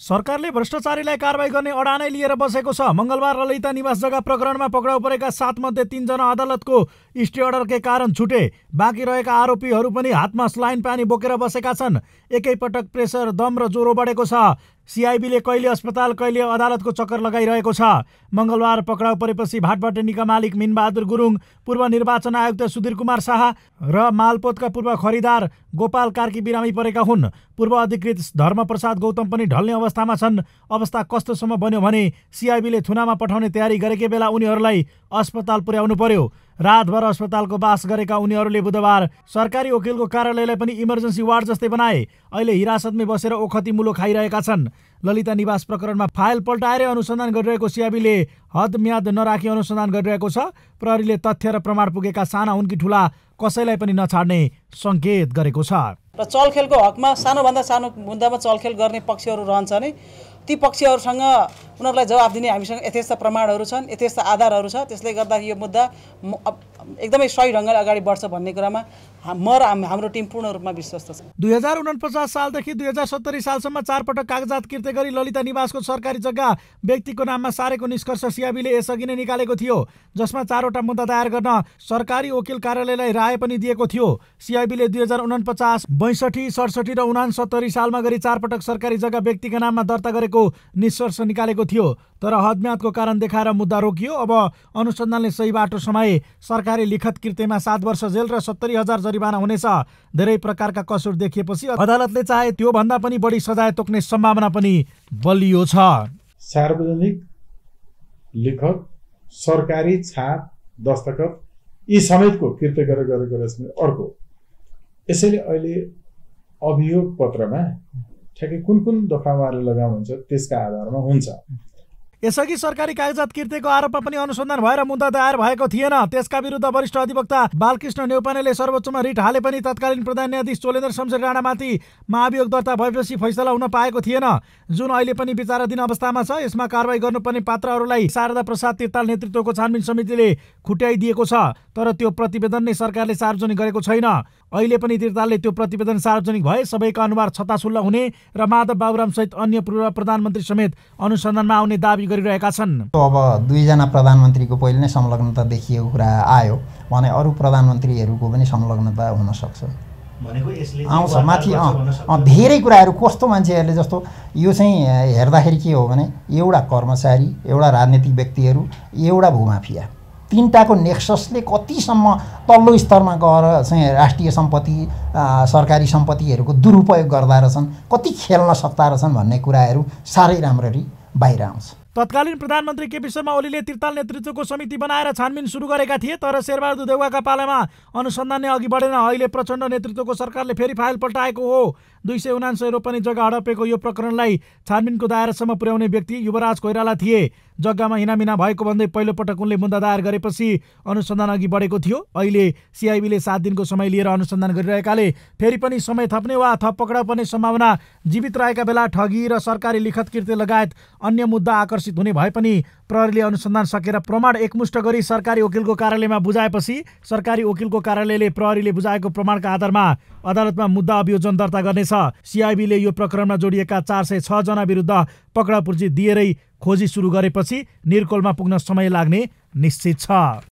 सरकारले भ्रष्टाचारीलाई कारवाही गर्ने अडानै लिएर बसेको छ मङ्गलबार ललिता निवास जग्गा प्रकरणमा पक्राउ परेका सातमध्ये तिनजना अदालतको स्टे अर्डरकै कारण छुटे बाँकी रहेका आरोपीहरू पनि हातमा स्लाइन पानी बोकेर बसेका छन् एकैपटक प्रेसर दम र ज्वरो बढेको छ सिआइबीले कहिले अस्पताल कहिले अदालतको चक्कर लगाइरहेको छ मङ्गलबार पक्राउ परेपछि निका मालिक मिनबहादुर गुरुङ पूर्व निर्वाचन आयुक्त सुधीर कुमार शाह र मालपोतका पूर्व खरिदार गोपाल कार्की बिरामी परेका हुन् पूर्व अधिकृत धर्मप्रसाद गौतम पनि ढल्ने अवस्थामा छन् अवस्था कस्तोसम्म बन्यो भने सिआइबीले थुनामा पठाउने तयारी गरेकै बेला उनीहरूलाई अस्पताल पुर्याउनु पर्यो रातभर अस्पतालको बास गरेका उनीहरूले बुधबार सरकारी वकिलको कार्यालयलाई पनि इमर्जेन्सी वार्ड जस्तै बनाए अहिले हिरासतमै बसेर ओखती मुलो खाइरहेका छन् ललिता निवास प्रकरणमा फाइल पल्टाएर अनुसन्धान गरिरहेको सिआबीले हद म्याद नराखी अनुसन्धान गरिरहेको छ प्रहरीले तथ्य र प्रमाण पुगेका साना उनकी ठुला कसैलाई पनि नछाड्ने सङ्केत गरेको छ र चलखेलको हकमा सानोभन्दा सानो मुद्दामा चलखेल गर्ने पक्षहरू रहन्छ नै ती पक्षहरूसँग उनीहरूलाई जवाब दिने हामीसँग यथेष्ट प्रमाणहरू छन् यथेष्ट आधारहरू छ त्यसले गर्दा यो मुद्दा एकदमै सही ढङ्गले अगाडि बढ्छ भन्ने कुरामा म र हाम्रो टिम पूर्ण रूपमा विश्वस्त छ दुई हजार उनपचास सालदेखि दुई हजार सत्तरी सालसम्म चारपटक कागजात किर्ते गरी ललिता निवासको सरकारी जग्गा व्यक्तिको नाममा सारेको निष्कर्ष सिआबीले यसअघि नै निकालेको थियो जसमा चारवटा मुद्दा दायर गर्न सरकारी वकिल कार्यालयलाई राय पनि दिएको थियो सिआइबीले दुई हजार उनपचास बैसठी सडसठी र उनासत्तरी सालमा गरी चारपटक सरकारी जग्गा व्यक्तिको नाममा दर्ता गरेको निष्कर्ष निकालेको थियो तर हदम्यादको कारण देखाएर मुद्दा रोकियो अब अनुसन्धानले सही बाटो समाए सरकार सरकारी लिखत कृत्यमा सात वर्ष जेल र सत्तरी हजार जरिवाना हुनेछ धेरै प्रकारका कसुर देखिएपछि अदालतले चाहे त्योभन्दा पनि बढी सजाय तोक्ने सम्भावना पनि बलियो छ सार्वजनिक लिखत सरकारी छाप दस्तखत यी समेतको कृत्य गरेर गरेको रहेछ अर्को यसैले अहिले अभियोग पत्रमा ठ्याक्कै कुन कुन दफा उहाँले लगाउनुहुन्छ त्यसका आधारमा हुन्छ यसअघि सरकारी कागजात किर्तिको आरोपमा पनि अनुसन्धान भएर मुद्दा दायर भएको थिएन त्यसका विरुद्ध वरिष्ठ अधिवक्ता बालकृष्ण नेउपानेले सर्वोच्चमा रिट हाले पनि तत्कालीन प्रधान न्यायाधीश चोलेन्द्र शमशेर राणामाथि महाभियोग दर्ता भएपछि फैसला हुन पाएको थिएन जुन अहिले पनि विचाराधीन अवस्थामा छ यसमा कारवाही गर्नुपर्ने पात्रहरूलाई शारदा प्रसाद तिर्ताल नेतृत्वको छानबिन समितिले खुट्याइदिएको छ तर त्यो प्रतिवेदन नै सरकारले सार्वजनिक गरेको छैन अहिले पनि तिर्तालले त्यो प्रतिवेदन सार्वजनिक भए सबैको अनुहार छताछुल्ला हुने र माधव बाबुरामसहित अन्य पूर्व प्रधानमन्त्री समेत अनुसन्धानमा आउने दावी गरिरहेका छन् अब दुईजना प्रधानमन्त्रीको पहिले नै संलग्नता देखिएको कुरा आयो भने अरू प्रधानमन्त्रीहरूको पनि संलग्नता हुनसक्छ आउँछ माथि धेरै कुराहरू कस्तो मान्छेहरूले जस्तो यो चाहिँ हेर्दाखेरि के हो भने एउटा कर्मचारी एउटा राजनीतिक व्यक्तिहरू एउटा भूमाफिया तिनवटाको नेक्ससले कतिसम्म तल्लो स्तरमा गएर चाहिँ राष्ट्रिय सम्पत्ति सरकारी सम्पत्तिहरूको दुरुपयोग गर्दा रहेछन् कति खेल्न सक्दा रहेछन् भन्ने कुराहरू साह्रै राम्ररी बाहिर आउँछ तत्कालीन प्रधानमन्त्री केपी शर्मा ओलीले त्रिताल नेतृत्वको समिति बनाएर छानबिन सुरु गरेका थिए तर शेरबहादुर देउवाका पालामा अनुसन्धान नै अघि बढेन अहिले प्रचण्ड नेतृत्वको सरकारले फेरि फाइल पल्टाएको हो दुई सय उनान्सय रोपनी जग्गा हडपेको यो प्रकरणलाई छानबिनको दायरासम्म पुर्याउने व्यक्ति युवराज कोइराला थिए जग्गामा हिनामिना भएको भन्दै पहिलोपटक उनले मुद्दा दायर गरेपछि अनुसन्धान अघि बढेको थियो अहिले सिआइबीले सात दिनको समय लिएर अनुसन्धान गरिरहेकाले फेरि पनि समय थप्ने वा थप पक्राउ पर्ने सम्भावना जीवित रहेका बेला ठगी र सरकारी लिखत कृत्य लगायत अन्य मुद्दा आकर्षण प्रदर्शित हुने भए पनि प्रहरीले अनुसन्धान सकेर प्रमाण एकमुष्ट गरी सरकारी वकिलको कार्यालयमा बुझाएपछि सरकारी वकिलको कार्यालयले प्रहरीले बुझाएको प्रमाणका आधारमा अदालतमा मुद्दा अभियोजन दर्ता गर्नेछ सिआइबीले यो प्रकरणमा जोडिएका चार सय छजना विरुद्ध पक्रापुर्जी दिएरै खोजी सुरु गरेपछि निरकोलमा पुग्न समय लाग्ने निश्चित छ